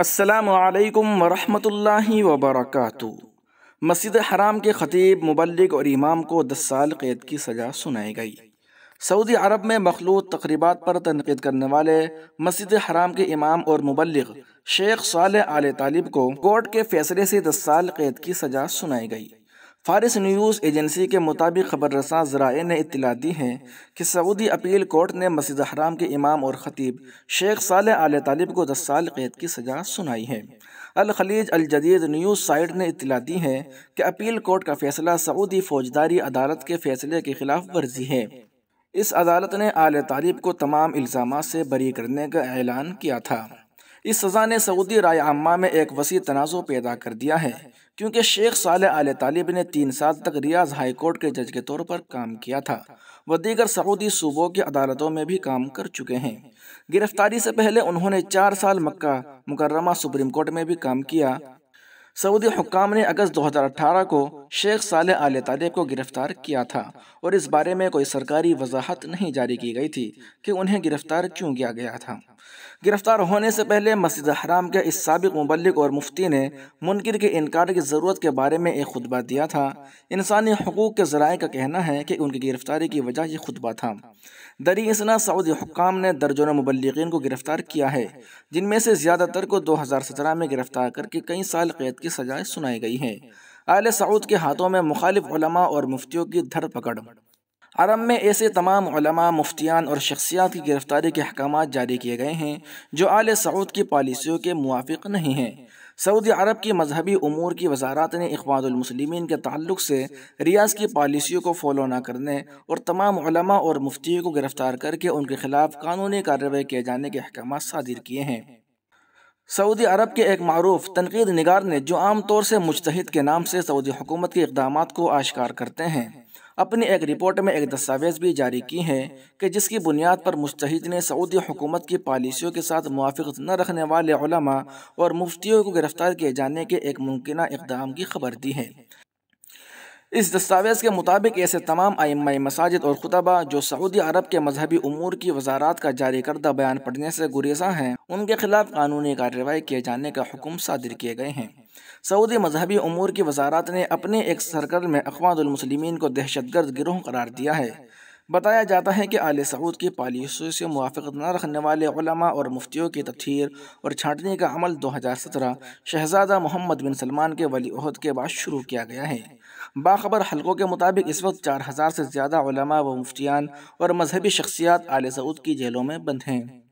असलकम वरहमल वबरक मस्जिद हराम के ख़तीब मुबलिक और इमाम को दस साल कैद की सज़ा सुनाई गई सऊदी अरब में मखलूत तकरीबात पर तनकीद करने वाले मस्जिद हराम के इमाम और मुबलक शेख साल आल तालिब को कोर्ट के फैसले से दस साल कैद की सज़ा सुनाई गई फारिस न्यूज़ एजेंसी के मुताबिक खबर रसा जराए ने इतला दी है कि सऊदी अपील कोर्ट ने मस्जिद हराम के इमाम और ख़तीब शेख साल आल तालिब को दस साल कैद की सज़ा सुनाई है अल खलीज अल जदीद न्यूज़ साइट ने इतला दी है कि अपील कोर्ट का फैसला सऊदी फौजदारी अदालत के फैसले के खिलाफ वर्जी है इस अदालत ने आल तालिब को तमाम इल्ज़ाम से बरी करने का ऐलान किया था इस सज़ा ने सऊदी राय आमा में एक वसी तनाज़ पैदा कर दिया है क्योंकि शेख साल आल तालिब ने तीन साल तक रियाज हाई कोर्ट के जज के तौर पर काम किया था व दीगर सऊदी सूबों की अदालतों में भी काम कर चुके हैं गिरफ्तारी से पहले उन्होंने चार साल मक्का मुकर्रमा सुप्रीम कोर्ट में भी काम किया सऊदी हुकाम ने अगस्त 2018 को शेख साल आल तालिब को गिरफ्तार किया था और इस बारे में कोई सरकारी वजाहत नहीं जारी की गई थी कि उन्हें गिरफ्तार क्यों किया गया था गिरफ्तार होने से पहले मस्जिद हराम के इस सबक मुबलिक और मुफ्ती ने मुनकर के इनकार की ज़रूरत के बारे में एक खुतबा दिया था इंसानी हकूक़ के ज़राए का कहना है कि उनकी गिरफ्तारी की वजह यह खुतबा था दरी इसना सऊदी हुकाम ने दर्जनों मुबलिन को गिरफ्तार किया है जिनमें से ज़्यादातर को दो हज़ार सत्रह में गिरफ्तार करके कई साल कैद की सजाएं सुनाई गई हैं आल सऊद के हाथों में मुखालिफ और मुफ्तियों की धर पकड़ अरब में ऐसे तमाम मुफ्तियान और शख्सियात की गिरफ्तारी के अहकाम जारी किए गए हैं जो आल सऊद की पॉलिसियों के मुआफ़ नहीं हैं सऊदी अरब की मजहबी अमूर की वजारत ने अखवादमसलिमिन के तल्ल से रियाज की पॉलिसियों को फॉलो न करने और तमाम और मुफ्तियों को गिरफ्तार करके उनके खिलाफ कानूनी कार्रवाई किए जाने के अहकाम सादिर किए हैं सऊदी अरब के एक मरूफ तनकीद निगार ने जो आम तौर से मुजतहद के नाम से सऊदी हुकूमत के इकदाम को आश्कार करते हैं अपनी एक रिपोर्ट में एक दस्तावेज भी जारी की है कि जिसकी बुनियाद पर मुस्तहिद ने सऊदी हुकूमत की पॉलिसियों के साथ मुआफ़ न रखने वाले और मुफ्तियों को गिरफ्तार किए जाने के एक मुमकिन इकदाम की खबर दी है इस दस्तावेज़ के मुताबिक ऐसे तमाम आईमाई मसाजिद और खुतबा जो सऊदी अरब के मजहबी अमूर की वजारत का जारी करदा बयान पढ़ने से गुरेजा हैं उनके खिलाफ कानूनी कार्रवाई किए जाने का हुक्म सादिर किए गए हैं सऊदी मजहबी अमूर की वजारत ने अपने एक सर्कल में अखवादमसलिमिन को दहशत गर्द गिरोह करार दिया है बताया जाता है कि आल सऊद की पॉलिसी से मुआफ़त न रखने वाले और मुफ्तियों की तथीर और छाँटने का अमल 2017 शहजादा मोहम्मद बिन सलमान के वली अहद के बाद शुरू किया गया है बाखबर हलकों के मुताबिक इस वक्त चार हज़ार से ज़्यादा व मुफ्तियान और मजहबी शख्सियात आल सऊद की जेलों में बंद हैं